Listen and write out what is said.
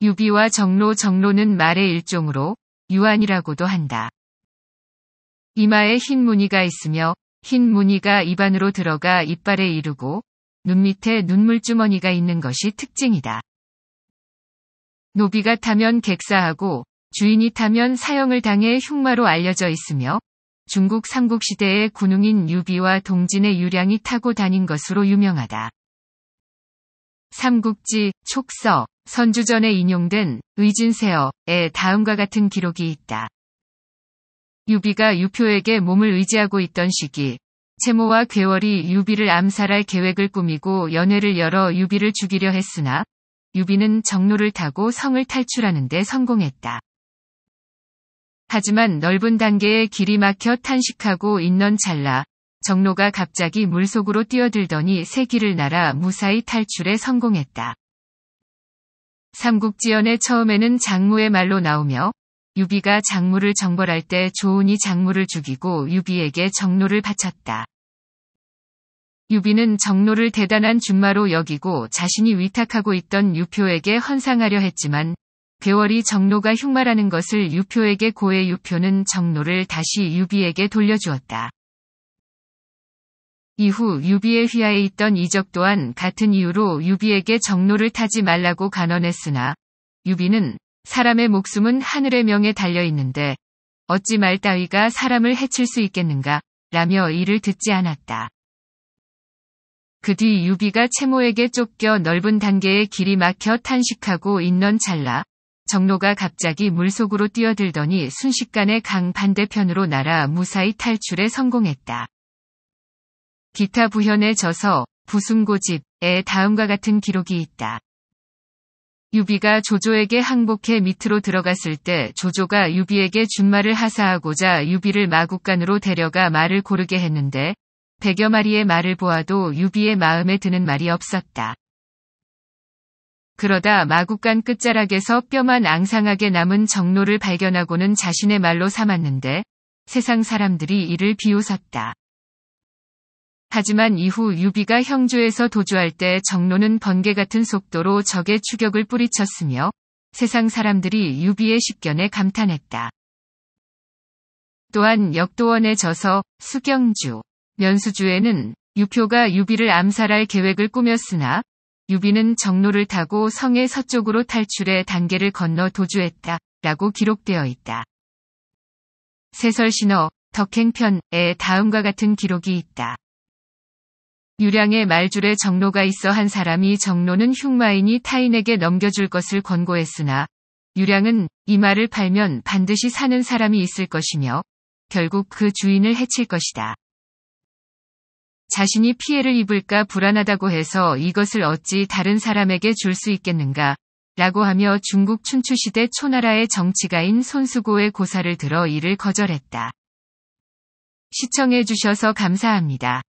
유비와 정로 정로는 말의 일종으로 유안이라고도 한다. 이마에 흰 무늬가 있으며 흰 무늬가 입안으로 들어가 이빨에 이르고 눈 밑에 눈물주머니가 있는 것이 특징이다. 노비가 타면 객사하고 주인이 타면 사형을 당해 흉마로 알려져 있으며 중국 삼국시대의 군웅인 유비와 동진의 유량이 타고 다닌 것으로 유명하다. 삼국지, 촉서, 선주전에 인용된 의진세어에 다음과 같은 기록이 있다. 유비가 유표에게 몸을 의지하고 있던 시기, 채모와 괴월이 유비를 암살할 계획을 꾸미고 연회를 열어 유비를 죽이려 했으나 유비는 정로를 타고 성을 탈출하는데 성공했다. 하지만 넓은 단계에 길이 막혀 탄식하고 있는 찰나 정로가 갑자기 물속으로 뛰어들더니 세기를 날아 무사히 탈출에 성공했다. 삼국지연의 처음에는 장무의 말로 나오며 유비가 장무를 정벌할 때조은이 장무를 죽이고 유비에게 정로를 바쳤다. 유비는 정로를 대단한 준마로 여기고 자신이 위탁하고 있던 유표에게 헌상하려 했지만 배월이 정로가 흉말하는 것을 유표에게 고해 유표는 정로를 다시 유비에게 돌려주었다. 이후 유비의 휘하에 있던 이적 또한 같은 이유로 유비에게 정로를 타지 말라고 간언했으나 유비는 사람의 목숨은 하늘의 명에 달려 있는데 어찌 말 따위가 사람을 해칠 수 있겠는가 라며 이를 듣지 않았다. 그 뒤 유비가 채모에게 쫓겨 넓은 단계에 길이 막혀 탄식하고 있는 찰나 정로가 갑자기 물속으로 뛰어들더니 순식간에 강 반대편으로 날아 무사히 탈출에 성공했다. 기타 부현의 저서 부순고집에 다음과 같은 기록이 있다. 유비가 조조에게 항복해 밑으로 들어갔을 때 조조가 유비에게 준말을 하사하고자 유비를 마국간으로 데려가 말을 고르게 했는데 백여 마리의 말을 보아도 유비의 마음에 드는 말이 없었다. 그러다 마국간 끝자락에서 뼈만 앙상하게 남은 정로를 발견하고는 자신의 말로 삼았는데 세상 사람들이 이를 비웃었다. 하지만 이후 유비가 형조에서 도주할 때 정로는 번개 같은 속도로 적의 추격을 뿌리쳤으며 세상 사람들이 유비의 식견에 감탄했다. 또한 역도원에 져서 수경주, 면수주에는 유표가 유비를 암살할 계획을 꾸몄으나 유비는 정로를 타고 성의 서쪽으로 탈출해 단계를 건너 도주했다. 라고 기록되어 있다. 세설신어 덕행편에 다음과 같은 기록이 있다. 유량의 말줄에 정로가 있어 한 사람이 정로는 흉마인이 타인에게 넘겨줄 것을 권고했으나 유량은 이 말을 팔면 반드시 사는 사람이 있을 것이며 결국 그 주인을 해칠 것이다. 자신이 피해를 입을까 불안하다고 해서 이것을 어찌 다른 사람에게 줄 수 있겠는가 라고 하며 중국 춘추시대 초나라의 정치가인 손수고의 고사를 들어 이를 거절했다. 시청해주셔서 감사합니다.